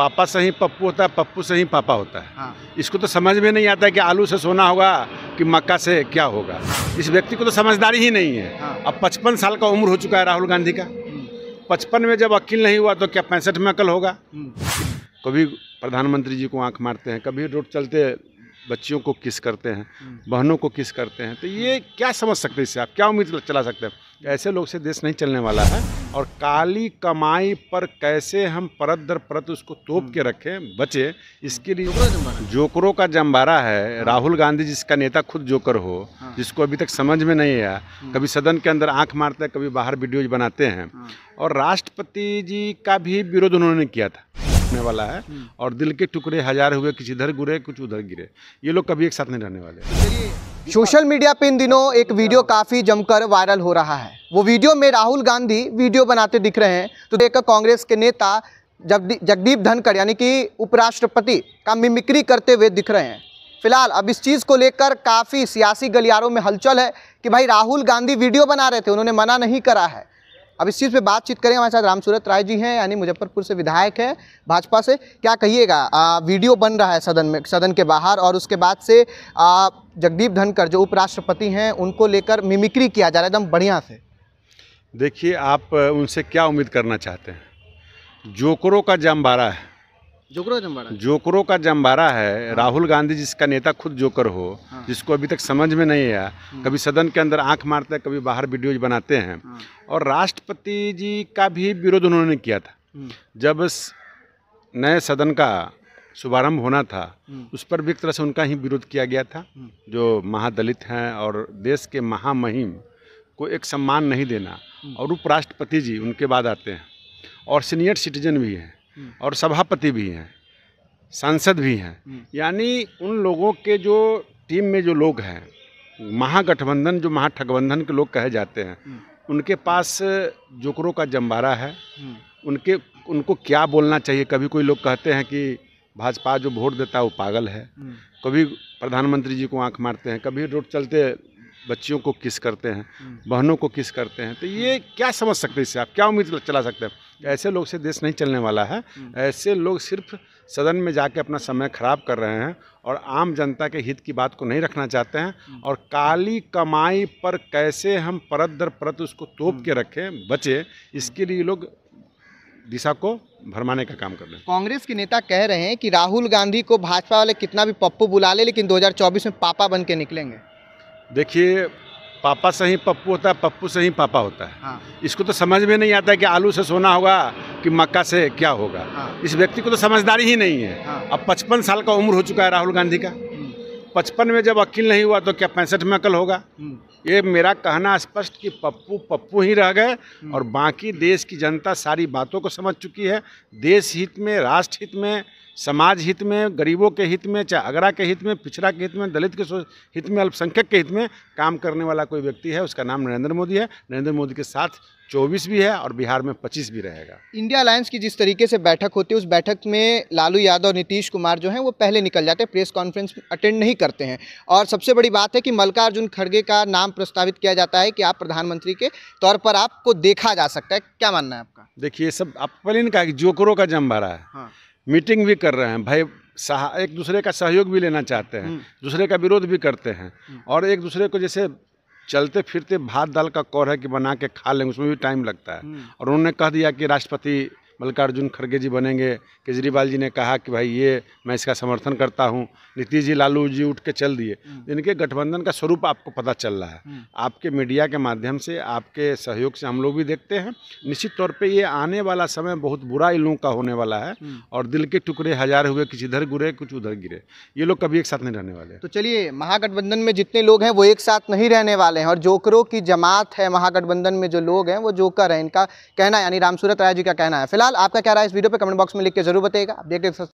पापा से ही पप्पू होता है पप्पू से ही पापा होता है हाँ। इसको तो समझ में नहीं आता कि आलू से सोना होगा कि मक्का से क्या होगा इस व्यक्ति को तो समझदारी ही नहीं है हाँ। अब पचपन साल का उम्र हो चुका है राहुल गांधी का हम्म। पचपन में जब अक्ल नहीं हुआ तो क्या पैंसठ में अकल होगा हम्म। कभी प्रधानमंत्री जी को आंख मारते हैं कभी रोड चलते बच्चियों को किस करते हैं हम्म। बहनों को किस करते हैं तो ये क्या समझ सकते हैं इससे आप क्या उम्मीद चला सकते हैं ऐसे लोग से देश नहीं चलने वाला है और काली कमाई पर कैसे हम परत दर परत उसको तोप हम्म। के रखें बचे इसके लिए जोकरों का जम्बारा है हाँ। राहुल गांधी जिसका नेता खुद जोकर हो हाँ। जिसको अभी तक समझ में नहीं आया हाँ। कभी सदन के अंदर आंख मारते हैं कभी बाहर वीडियोज बनाते हैं और राष्ट्रपति जी का भी विरोध उन्होंने किया था टूटने वाला है हम्म। और दिल के टुकड़े हजार हुए किसी इधर गुरे कुछ उधर गिरे ये लोग कभी एक साथ नहीं रहने वाले सोशल मीडिया पे इन दिनों एक वीडियो काफ़ी जमकर वायरल हो रहा है वो वीडियो में राहुल गांधी वीडियो बनाते दिख रहे हैं तो देखकर कांग्रेस के नेता जगदीप धनखड़ यानी कि उपराष्ट्रपति का मिमिक्री करते हुए दिख रहे हैं फिलहाल अब इस चीज़ को लेकर काफ़ी सियासी गलियारों में हलचल है कि भाई राहुल गांधी वीडियो बना रहे थे उन्होंने मना नहीं करा है अब इस चीज़ पे बातचीत करें हमारे साथ रामसूरत राय जी हैं यानी मुजफ्फरपुर से विधायक है भाजपा से क्या कहिएगा वीडियो बन रहा है सदन में सदन के बाहर और उसके बाद से जगदीप धनकर जो उपराष्ट्रपति हैं उनको लेकर मिमिक्री किया जा रहा है एकदम बढ़िया से देखिए आप उनसे क्या उम्मीद करना चाहते हैं जोकरों का जमबारा है जोकरो जम्बारा जोकरो का जम्बारा है हाँ। राहुल गांधी जिसका नेता खुद जोकर हो हाँ। जिसको अभी तक समझ में नहीं आया हाँ। कभी सदन के अंदर आंख मारते हैं कभी बाहर वीडियोज बनाते हैं हाँ। और राष्ट्रपति जी का भी विरोध उन्होंने किया था हम्म। जब नए सदन का शुभारंभ होना था हम्म। उस पर भी एक तरह से उनका ही विरोध किया गया था हम्म। जो महादलित हैं और देश के महामहिम को एक सम्मान नहीं देना और उपराष्ट्रपति जी उनके बाद आते हैं और सीनियर सिटीजन भी हैं हम्म। और सभापति भी हैं सांसद भी हैं हम्म। यानी उन लोगों के जो टीम में जो लोग हैं महागठबंधन जो महाठगबंधन के लोग कहे जाते हैं हम्म। उनके पास जोकरों का जम्बारा है उनके उनको क्या बोलना चाहिए कभी कोई लोग कहते हैं कि भाजपा जो वोट देता है वो पागल है कभी प्रधानमंत्री जी को आंख मारते हैं कभी रोड चलते बच्चियों को किस करते हैं हम्म। बहनों को किस करते हैं तो ये क्या समझ सकते हैं इससे आप क्या उम्मीद चला सकते हैं ऐसे लोग से देश नहीं चलने वाला है हम्म। ऐसे लोग सिर्फ सदन में जाके अपना समय ख़राब कर रहे हैं और आम जनता के हित की बात को नहीं रखना चाहते हैं हम्म। और काली कमाई पर कैसे हम परत दर परत उसको तोप के रखें बचे इसके लिए लोग दिशा को भरमाने का काम कर रहे हैं कांग्रेस के नेता कह रहे हैं कि राहुल गांधी को भाजपा वाले कितना भी पप्पू बुला ले लेकिन 2024 में पापा बन के निकलेंगे देखिए पापा से ही पप्पू होता है पप्पू से ही पापा होता है हाँ। इसको तो समझ में नहीं आता कि आलू से सोना होगा कि मक्का से क्या होगा हाँ। इस व्यक्ति को तो समझदारी ही नहीं है हाँ। अब पचपन साल का उम्र हो चुका है राहुल गांधी का हम्म। पचपन में जब अकील नहीं हुआ तो क्या पैंसठ में अकल होगा हम्म। ये मेरा कहना स्पष्ट कि पप्पू पप्पू ही रह गए हम्म। और बाकी देश की जनता सारी बातों को समझ चुकी है देश हित में राष्ट्र हित में समाज हित में गरीबों के हित में चाहे अगरा के हित में पिछड़ा के हित में दलित के हित में अल्पसंख्यक के हित में काम करने वाला कोई व्यक्ति है उसका नाम नरेंद्र मोदी है नरेंद्र मोदी के साथ 24 भी है और बिहार में 25 भी रहेगा इंडिया अलायंस की जिस तरीके से बैठक होती है उस बैठक में लालू यादव और नीतीश कुमार जो हैं वो पहले निकल जाते हैं प्रेस कॉन्फ्रेंस अटेंड नहीं करते हैं और सबसे बड़ी बात है कि मल्लिकार्जुन खड़गे का नाम प्रस्तावित किया जाता है कि आप प्रधानमंत्री के तौर पर आपको देखा जा सकता है क्या मानना है आपका देखिए सब आप पहले ने कहा कि जोकरों का जम भरा है हाँ। मीटिंग भी कर रहे हैं भाई सहा एक दूसरे का सहयोग भी लेना चाहते हैं हम्म। दूसरे का विरोध भी करते हैं हम्म। और एक दूसरे को जैसे चलते फिरते भात दाल का कौर है कि बना के खा लेंगे उसमें भी टाइम लगता है हम्म। और उन्होंने कह दिया कि राष्ट्रपति मल्लिकार्जुन खड़गे जी बनेंगे केजरीवाल जी ने कहा कि भाई ये मैं इसका समर्थन करता हूँ नीतीश जी लालू जी उठ के चल दिए हम्म। इनके गठबंधन का स्वरूप आपको पता चल रहा है हम्म। आपके मीडिया के माध्यम से आपके सहयोग से हम लोग भी देखते हैं निश्चित तौर पर ये आने वाला समय बहुत बुरा इन का होने वाला है हम्म। और दिल के टुकड़े हजार हुए किसी इधर गुरे कुछ उधर गिरे ये लोग कभी एक साथ नहीं रहने वाले तो चलिए महागठबंधन में जितने लोग हैं वो एक साथ नहीं रहने वाले हैं और जोकरों की जमात है महागठबंधन में जो लोग हैं वो जोकर हैं इनका कहना यानी रामसूरत राय जी का कहना है फिलहाल सवाल आपका क्या रहा है इस वीडियो पे कमेंट बॉक्स में लिख के जरूर बताएगा आप देख सकते